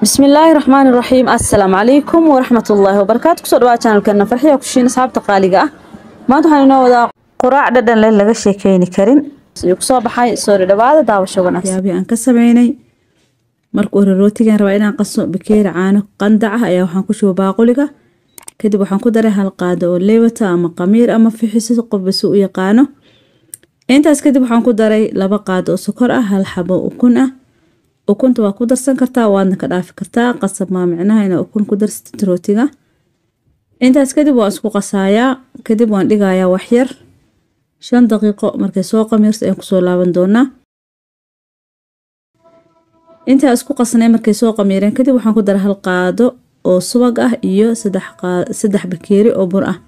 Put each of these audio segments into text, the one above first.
bismillaahi raxmaani raxiim assalaamu calaykum waraxmatullaahi wabarakaatu kusoo dhawaad janalkeena farxiya kushiin asxaabta qaaliga ah maanta waxaan inoo wadaa quraac dhadhan leh laga sheekeyni karin ayuu kusoo baxay soo dhadhawaada daawasho wanaagsanyaabihii aan ka sameynay marka hore rootigan rabaa inaan qaso bakeeri caano qandac ah ayaa waxaan ku shubo baaquliga kadib waxaan ku daray hal qaado oo leebata ama qamiir ama fixiso qofba si u yaqaano intaas kadib waxaan ku daray laba qaado oo sokor ah hal xabo ukun ah ukunta waa ku darsan kartaa waadna ka dhaafi kartaa qasab maa micnaha inaa ukun ku darsatid rootiga intaas kadib waan isku qasaayaa kadib waan dhigayaa waxyar shan daqiiqo markay soo qamiirto ayaan kusoo laaban doonaa intaa isku qasnay markay soo qamiireen kadib waxaan ku dara hal qaado oo subag ah iyo saddex bakeeri oo bur ah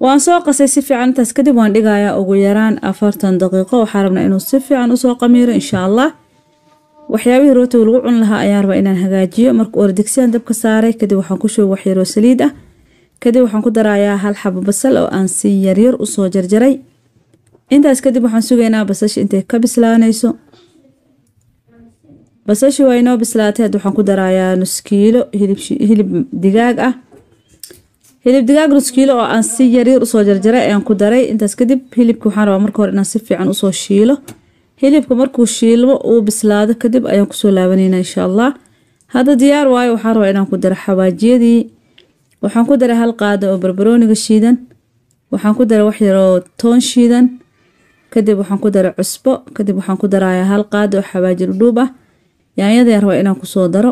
waan soo qasay si fiican intaas kadib waan dhigayaa ugu yaraan afartan daqiiqo waxaa rabnaa inuu si fiican usoo qamiiro insha allah waxyaabihii rooti lagu cun lahaa ayaan rabaa inaan hagaajiyo marka ore digsiyan dabka saaray kadib waxaan ku shubay waxyaroo saliid ah kadib waxaan ku darayaa hal xabo basal oo aan si yaryar usoo jarjaray intaas kadib waxaan sugaynaa basasha intay ka bislaanayso basashii waa inoo bislaatay hadda waxaan ku darayaa nus kiilo hilib digaag ah hilib digaag nus kiilo oo aan si yaryar usoo jarjaray ayaan ku daray intaas kadib hilibki waxaan rabaa marka hore inaan si fiican usoo shiilo hilibka markuu shiilmo uu bislaado kadib ayaan kusoo laabanayna insha allah hadda diyaar waayo waxaan rabaa inaan ku daro xawaajiyadii waxaan ku daray hal qaada oo barbarooniga shiidan waxaan ku daray wax yaroo toon shiidan kadib waxaan ku daray cusbo kadib waxaan ku darayaa hal qaada oo xawaaji dhudhuub ah yaanyadayaan rabaa inaan kusoo daro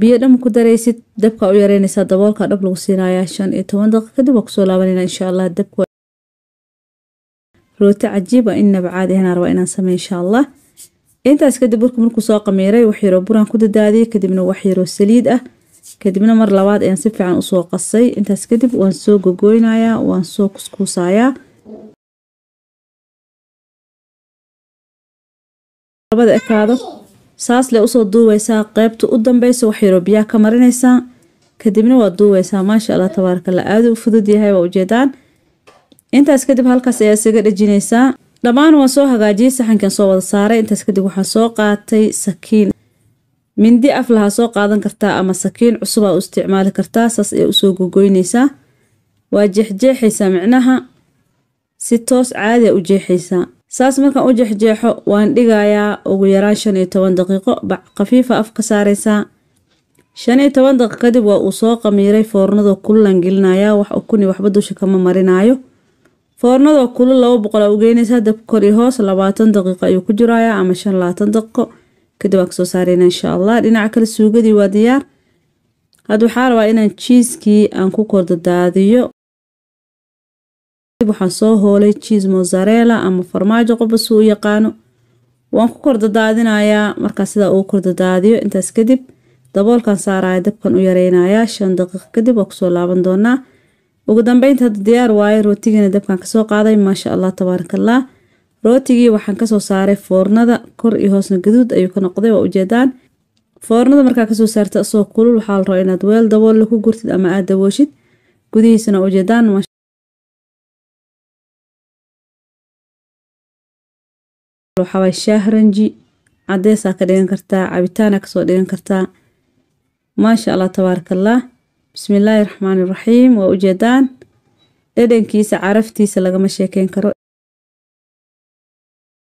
biyo dham ku daraysid dabka u yareynaysaa daboolka dhab lagu siinayaa shan iyo toban daqiiq kadib waa kusoo laabanayna insha allah dabka rooto cajiiba ah, in nabcaadi ahaan rabaa inaan samey insha allah intaas kadib warku markuu soo qamiiray wax yaroo buraan ku dadaadiyey kadibna wax yaroo saliid ah kadibna mar labaad ayaan si fiican usoo qasay intaas kadib waan soo gogoynayaa waan soo kuskuusayaa labada ekaado saas le usoo duubaysaa qeybta u dambeysa wax yaroo biyaha ka marinaysaa kadibna waad duubaysaa maasha allah tabaaraka la u fudud yahay waa ujeedaan intaas kadib halkaas ayaa isaga dhejinaysaa dhammaan waan soo hagaajiyay saxankan soo wada saaray intaas kadib waxaan soo qaatay sakiin mindi af lahaa soo qaadan kartaa ama sakiin cusubaa u isticmaali kartaa saas ayaa usoo gogoynaysaa waa jeexjeexaysaa micnaha si toos caadiya ah u jeexaysaa saas markaan u jeexjeexo waan dhigayaa ugu yaraan shan iyo toban daqiiqo bac khafiifa afka saaraysaa shan iyo toban daqiiq kadib waa uu soo qamiiray foornadoo kululan gelinayaa wax ukuni waxba dusha kama marinaayo foornadoo kulul laba boqol aa ugeynaysa dab kori hoos labaatan daqiiqo ayuu ku jirayaa ama shan labaatan daqiiqo kadib waa kasoo saareyna insha allah dhinaca kale suugadii waa diyaar hadda waxaa rabaa inaan jiiskii aan ku kordadaadiyo waxaan soo hoolay jiis mosareela ama farmaajo qoba suu u yaqaano waan ku kordadaadinayaa markaa sidaa uu kordadaadiyo intaas kadib daboolkan saaraya dabkan u yareynayaa shan daqiiqo kadib waa kusoo laaban doonaa ugu dambeynta hadda diyaar waayo rootigiina dabkan kasoo qaaday maasha allah tabaarakallah rootigii waxaan kasoo saaray foornada kor iyo hoosna gaduud ayuu ka noqday waa ujeedaan foornada markaa kasoo saarta asoo kulul waxaa la rabaa inaad weel daboolle ku gurtid ama aad dabooshid gudihiisana ujeedaan waxaaway shahranji cadeesaa ka dhigan kartaa cabitaana kasoo dhigan kartaa maasha allah tabaarakallah bismillaahi raxmaani raxiim waa ujeedaan dhadhankiisa caraftiisa lagama sheekeyn karo